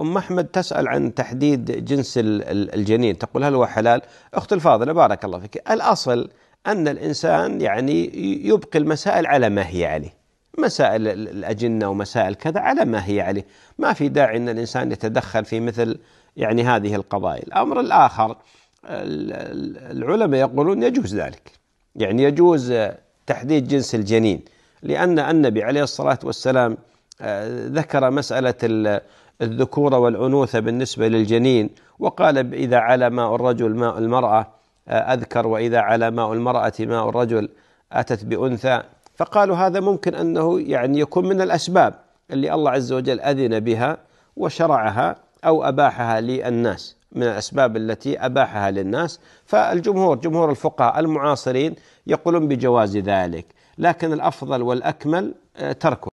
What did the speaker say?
أم أحمد تسأل عن تحديد جنس الجنين تقول هل هو حلال أخت الفاضلة بارك الله فيك الأصل أن الإنسان يعني يبقي المسائل على ما هي عليه مسائل الأجنة ومسائل كذا على ما هي عليه ما في داعي أن الإنسان يتدخل في مثل يعني هذه القضايا الأمر الآخر العلماء يقولون يجوز ذلك يعني يجوز تحديد جنس الجنين لأن النبي عليه الصلاة والسلام آه، ذكر مسألة الذكور والأنوثة بالنسبة للجنين وقال إذا على ماء الرجل ماء المرأة آه، أذكر وإذا على ماء المرأة ماء الرجل أتت بأنثى فقالوا هذا ممكن أنه يعني يكون من الأسباب اللي الله عز وجل أذن بها وشرعها أو أباحها للناس من الأسباب التي أباحها للناس فالجمهور جمهور الفقهاء المعاصرين يقولون بجواز ذلك لكن الأفضل والأكمل آه، تركه